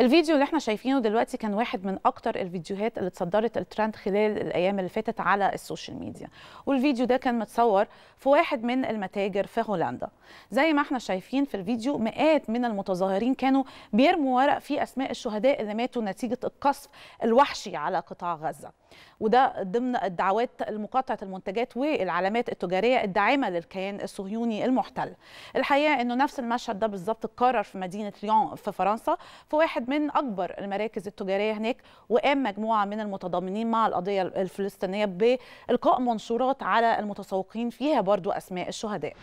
الفيديو اللي احنا شايفينه دلوقتي كان واحد من اكتر الفيديوهات اللي اتصدرت الترند خلال الايام اللي فاتت على السوشيال ميديا والفيديو ده كان متصور في واحد من المتاجر في هولندا زي ما احنا شايفين في الفيديو مئات من المتظاهرين كانوا بيرموا ورق في اسماء الشهداء اللي ماتوا نتيجه القصف الوحشي على قطاع غزه وده ضمن الدعوات لمقاطعه المنتجات والعلامات التجاريه الداعمه للكيان الصهيوني المحتل الحقيقه انه نفس المشهد ده بالظبط اتكرر في مدينه ليون في فرنسا في واحد من اكبر المراكز التجاريه هناك وقام مجموعه من المتضامنين مع القضيه الفلسطينيه بالقاء منشورات على المتسوقين فيها برضو اسماء الشهداء